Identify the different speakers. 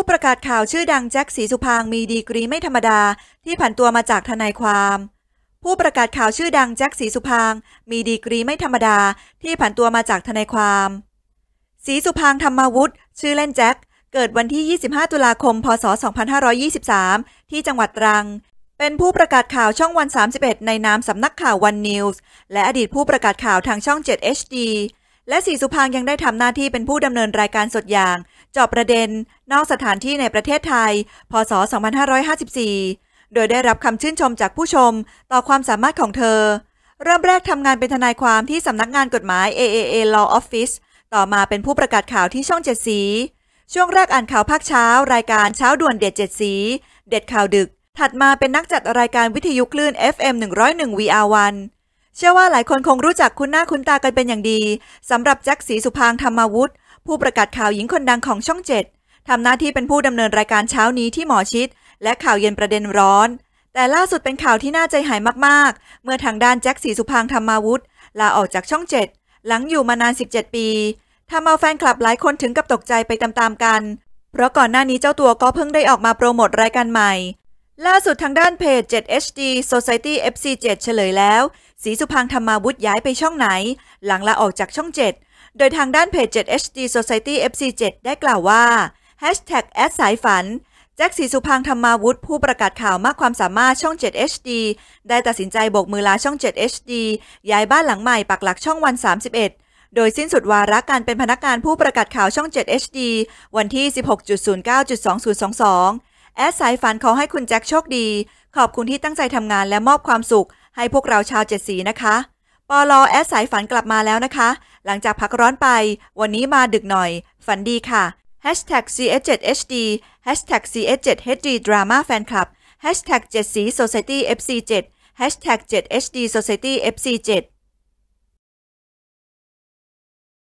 Speaker 1: ผู้ประกาศข่าวชื่อดังแจ็ค สีสุพางมีดีกรีไม่ธรรมดาที่ผันตัวมาจากทนายความ ผู้ประกาศข่าวชื่อดังแจ็ค สีสุพางมีดีกรีไม่ธรรมดาที่ผันตัวมาจากทนายความ สีสุพางธรรมวุฒิชื่อเล่นแจ็คเกิดวันที่ 25 ตุลาคม พศ 2523 ที่จังหวัดตรัง เป็นผู้ประกาศข่าวช่องวัน 31 ในนามสำนักข่าววันนิวส์และอดีตผู้ประกาศข่าวทางช่อง 7 HD และสีสุพางยังได้ทำหน้าที่เป็นผู้ดำเนินรายการสดอย่าง จอบประเด็น นอกสถานที่ในประเทศไทยพศ 2554 โดยได้รับคำชื่นชมจากผู้ชมต่อความสามารถของเธอ เริ่มแรกทำงานเป็นทนายความที่สำนักงานกฎหมาย AAA Law Office ต่อมาเป็นผู้ประกาศข่าวที่ช่องเจ็ดสี ช่วงแรกอ่านข่าวภาคเช้ารายการเช้าด่วนเด็ดเจ็ดสี เด็ดข่าวดึก ถัดมาเป็นนักจัดรายการวิทยุคลื่น FM 101 VR1 เชื่อว่าหลายคนคงรู้จักคุณหน้าคุณตากันเป็นอย่างดีสำหรับแจ็คสีสุพางธรรมาวุฒิผู้ประกาศข่าวหญิงคนดังของช่องเจ็ดทำหน้าที่เป็นผู้ดำเนินรายการเช้านี้ที่หมอชิด และข่าวเย็นประเด็นร้อน แต่ล่าสุดเป็นข่าวที่น่าใจหายมากๆ เมื่อทางด้านแจ็คสีสุพางธรรมาวุฒิลาออกจากช่องเจ็ดหลังอยู่มานาน 17 ปีทำเอาแฟนคลับหลายคนถึงกับตกใจไปตามๆกันเพราะก่อนหน้านี้เจ้าตัวก็เพิ่งได้ออกมาโปรโมทรายการใหม่ล่าสุดทางด้านเพจ 7HD Society FC7 เฉลยแล้ว สีสุพังธรรมาวุฒิย้ายไปช่องไหน หลังลาออกจากช่อง 7 โดยทางด้านเพจ 7HD Society FC7 ได้กล่าวว่าแฮ s แท็กแอดสายฝัน แจ็คสีสุพังธรรมาวุฒิผู้ประกาศข่าวมากความสามารถช่อง 7HD ได้ตัดสินใจโบกมือลาช่อง 7HD ย้ายบ้านหลังใหม่ปักหลักช่องวัน 31 โดยสิ้นสุดวาระการเป็นพนักงานผู้ประกาศข่าวช่อง7 HD วันที่ 16.09.2022แอดสายฝันขอให้คุณแจ็คโชคดี ขอบคุณที่ตั้งใจทำงานและมอบความสุขให้พวกเราชาวเจ็ดสีนะคะ ปอลอแอดสายฝันกลับมาแล้วนะคะ หลังจากพักร้อนไป วันนี้มาดึกหน่อย ฝันดีค่ะ Hashtag CS7HD Hashtag CS7HD Drama Fan Club s 7 c Society FC7 7HD Society FC7